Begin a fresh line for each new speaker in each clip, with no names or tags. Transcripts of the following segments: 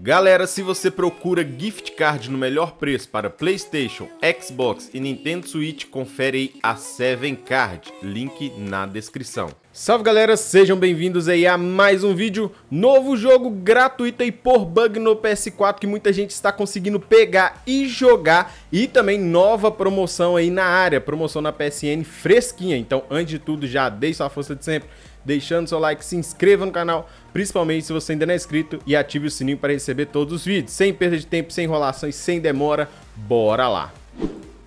Galera, se você procura gift card no melhor preço para PlayStation, Xbox e Nintendo Switch, confere aí a 7card, link na descrição. Salve galera, sejam bem-vindos aí a mais um vídeo, novo jogo gratuito e por bug no PS4 que muita gente está conseguindo pegar e jogar e também nova promoção aí na área, promoção na PSN fresquinha, então antes de tudo já deixe sua força de sempre, deixando seu like, se inscreva no canal, principalmente se você ainda não é inscrito e ative o sininho para receber todos os vídeos, sem perda de tempo, sem enrolação e sem demora, bora lá!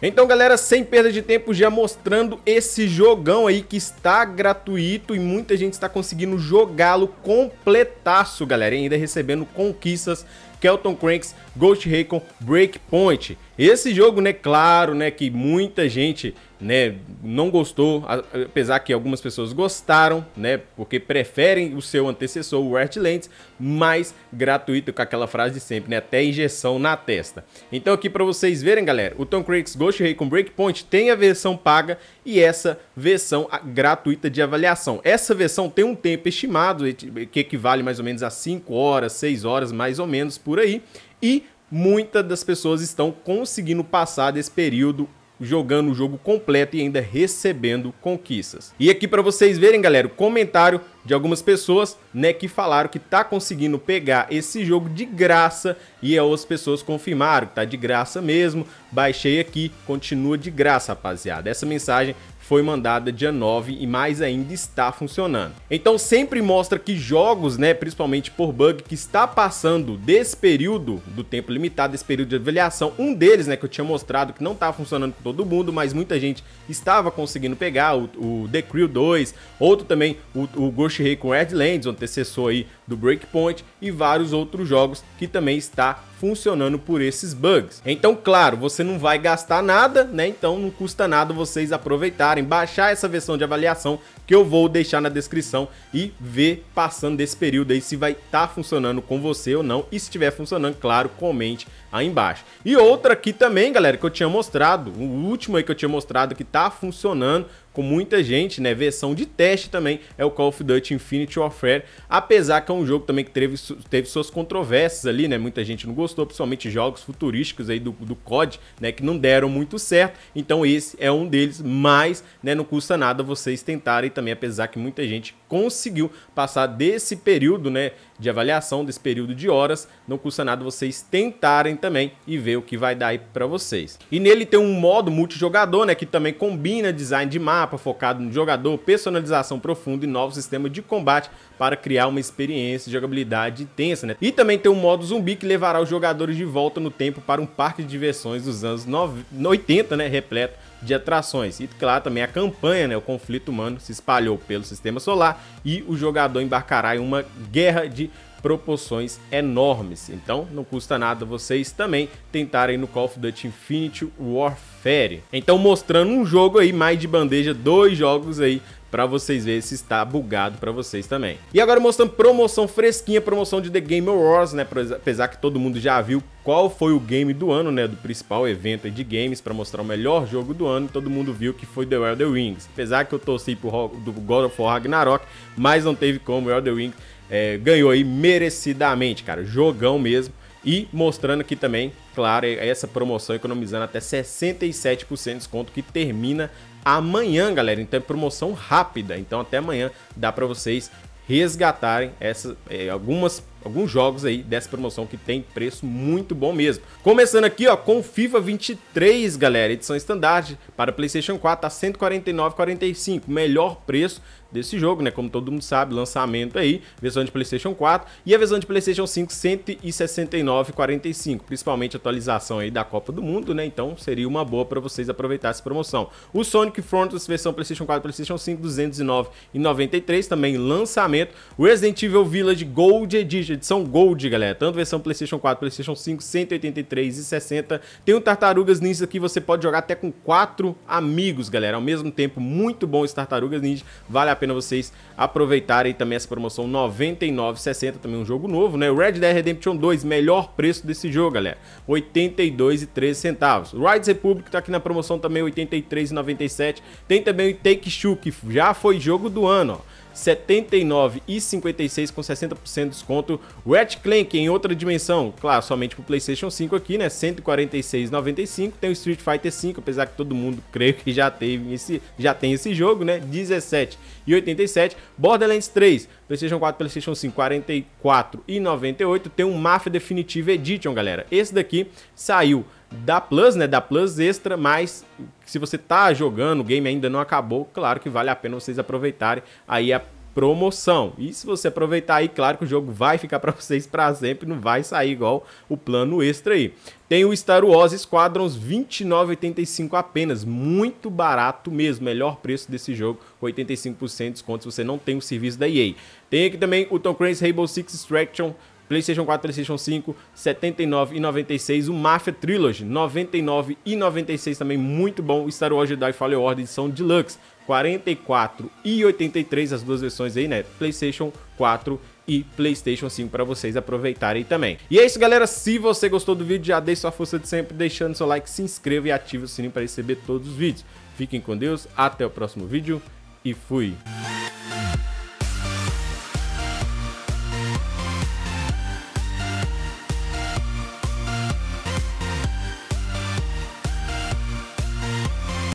Então galera, sem perda de tempo, já mostrando esse jogão aí que está gratuito e muita gente está conseguindo jogá-lo completaço, galera. E ainda recebendo conquistas, Kelton Cranks Ghost Recon Breakpoint. Esse jogo, né, claro, né, que muita gente, né, não gostou, apesar que algumas pessoas gostaram, né, porque preferem o seu antecessor, o Heartlands, mais gratuito com aquela frase de sempre, né, até injeção na testa. Então aqui para vocês verem, galera, o Tom Cruise Ghost Recon Breakpoint tem a versão paga e essa versão gratuita de avaliação. Essa versão tem um tempo estimado, que equivale mais ou menos a 5 horas, 6 horas, mais ou menos, por aí. E muitas das pessoas estão conseguindo passar desse período jogando o jogo completo e ainda recebendo conquistas. E aqui para vocês verem, galera, o comentário de algumas pessoas, né, que falaram que tá conseguindo pegar esse jogo de graça e é outras pessoas confirmaram que tá de graça mesmo. Baixei aqui, continua de graça, rapaziada. Essa mensagem foi mandada dia 9 e mais ainda está funcionando. Então sempre mostra que jogos, né, principalmente por bug, que está passando desse período do tempo limitado, desse período de avaliação, um deles, né, que eu tinha mostrado que não estava tá funcionando com todo mundo, mas muita gente estava conseguindo pegar, o, o The Crew 2, outro também, o, o Ghost Shihei com Red Lands, o antecessor aí do Breakpoint e vários outros jogos que também está funcionando por esses bugs. Então, claro, você não vai gastar nada, né? Então não custa nada vocês aproveitarem, baixar essa versão de avaliação que eu vou deixar na descrição e ver passando desse período aí se vai estar tá funcionando com você ou não. E se estiver funcionando, claro, comente aí embaixo. E outra aqui também, galera, que eu tinha mostrado, o último aí que eu tinha mostrado que tá funcionando com muita gente, né? Versão de teste também é o Call of Duty Infinity Warfare, apesar que é um um jogo também que teve, teve suas controvérsias ali, né? Muita gente não gostou, principalmente jogos futurísticos aí do, do COD, né? Que não deram muito certo. Então esse é um deles, mas né, não custa nada vocês tentarem também, apesar que muita gente conseguiu passar desse período né, de avaliação, desse período de horas. Não custa nada vocês tentarem também e ver o que vai dar aí para vocês. E nele tem um modo multijogador, né, que também combina design de mapa focado no jogador, personalização profunda e novo sistema de combate para criar uma experiência de jogabilidade intensa, né? E também tem um modo zumbi que levará os jogadores de volta no tempo para um parque de diversões dos anos 90, 80, né, repleto de atrações. E claro, também a campanha, né, o conflito humano se espalhou pelo sistema solar e o jogador embarcará em uma guerra de proporções enormes. Então, não custa nada vocês também tentarem no Call of Duty Infinity Warfare. Então, mostrando um jogo aí mais de bandeja, dois jogos aí para vocês verem se está bugado para vocês também. E agora mostrando promoção fresquinha, promoção de The Game Awards, né? Apesar que todo mundo já viu qual foi o game do ano, né, do principal evento de games para mostrar o melhor jogo do ano, todo mundo viu que foi The Elder Wings. Apesar que eu torci pro do God of War Ragnarok, mas não teve como o Elder Wings é, ganhou aí merecidamente, cara. Jogão mesmo. E mostrando aqui também, claro, é essa promoção economizando até 67% de desconto que termina amanhã, galera. Então é promoção rápida. Então até amanhã dá para vocês resgatarem essa, é, algumas alguns jogos aí dessa promoção que tem preço muito bom mesmo. Começando aqui, ó, com o FIFA 23, galera, edição standard para PlayStation 4 a tá 149,45, melhor preço desse jogo, né? Como todo mundo sabe, lançamento aí, versão de PlayStation 4 e a versão de PlayStation 5 169,45, principalmente atualização aí da Copa do Mundo, né? Então seria uma boa para vocês aproveitar essa promoção. O Sonic Frontiers versão PlayStation 4 e PlayStation 5 209,93 também lançamento. O Resident Evil Village Gold Edition Playstation edição Gold, galera. Tanto versão Playstation 4, Playstation 5, 183 e 60. Tem o Tartarugas Ninja que você pode jogar até com quatro amigos, galera. Ao mesmo tempo, muito bom esse Tartarugas Ninja. Vale a pena vocês aproveitarem também essa promoção 99,60, também um jogo novo, né? Red Dead Redemption 2, melhor preço desse jogo, galera. R$ 82,13 centavos. Rides Republic tá aqui na promoção também R$ 83,97. Tem também o Take Shoot, que já foi jogo do ano, ó. 79,56 com 60% de desconto. Ratchet Clank em outra dimensão, claro, somente para o PlayStation 5 aqui, né? 146,95. Tem o Street Fighter 5, apesar que todo mundo creio que já teve esse, já tem esse jogo, né? 17,87. Borderlands 3, PlayStation 4, PlayStation 5, 44,98. Tem um Mafia Definitive Edition, galera. Esse daqui saiu da Plus, né? Da Plus Extra, mas se você tá jogando, o game ainda não acabou, claro que vale a pena vocês aproveitarem aí a promoção. E se você aproveitar aí, claro que o jogo vai ficar para vocês para sempre, não vai sair igual o plano extra aí. Tem o Star Wars Squadrons 29,85 apenas, muito barato mesmo, melhor preço desse jogo, 85% de desconto se você não tem o serviço da EA. Tem aqui também o Tom Cruise Rainbow Six Extraction PlayStation 4, PlayStation 5, 79 e 96, o Mafia Trilogy, 99 e 96 também muito bom, o Star Wars Jedi Fallen Order edição deluxe, 44 e 83 as duas versões aí, né? PlayStation 4 e PlayStation 5 para vocês aproveitarem também. E é isso, galera. Se você gostou do vídeo, já deixe sua força de sempre, deixando seu like, se inscreva e ative o sininho para receber todos os vídeos. Fiquem com Deus, até o próximo vídeo e fui!